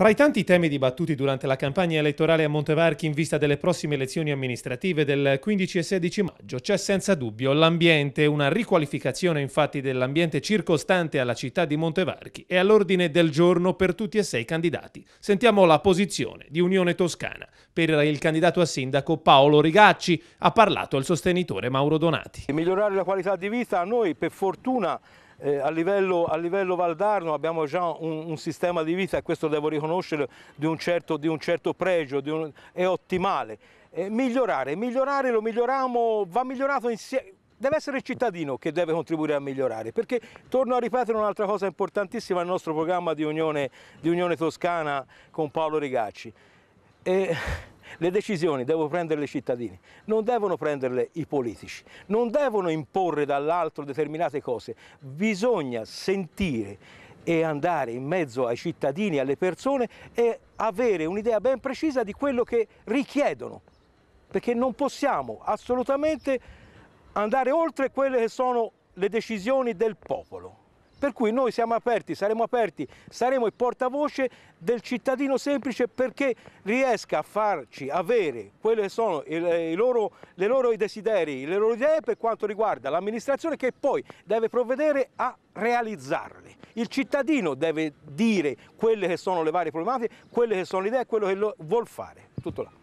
Tra i tanti temi dibattuti durante la campagna elettorale a Montevarchi in vista delle prossime elezioni amministrative del 15 e 16 maggio c'è senza dubbio l'ambiente, una riqualificazione infatti dell'ambiente circostante alla città di Montevarchi è all'ordine del giorno per tutti e sei i candidati. Sentiamo la posizione di Unione Toscana. Per il candidato a sindaco Paolo Rigacci ha parlato il sostenitore Mauro Donati. Migliorare la qualità di vita a noi per fortuna eh, a, livello, a, livello, Valdarno abbiamo già un, un, sistema di vita, questo devo riconoscere, di un certo, di un certo pregio, un, è ottimale. Eh, migliorare, migliorare lo miglioriamo, va migliorato insieme deve essere il cittadino che deve contribuire a migliorare, perché torno a ripetere un'altra cosa importantissima nel nostro programma di Unione, di Unione Toscana con Paolo Rigacci. E le decisioni devono prendere i cittadini, non devono prenderle i politici, non devono imporre dall'altro determinate cose, bisogna sentire e andare in mezzo ai cittadini, alle persone e avere un'idea ben precisa di quello che richiedono, perché non possiamo assolutamente andare oltre quelle che sono le decisioni del popolo. Per cui noi siamo aperti, saremo aperti, saremo il portavoce del cittadino semplice perché riesca a farci avere quelle che sono i, loro, le loro desideri, le loro idee per quanto riguarda l'amministrazione che poi deve provvedere a realizzarle. Il cittadino deve dire quelle che sono le varie problematiche, quelle che sono le idee, quello che vuole fare. Tutto là.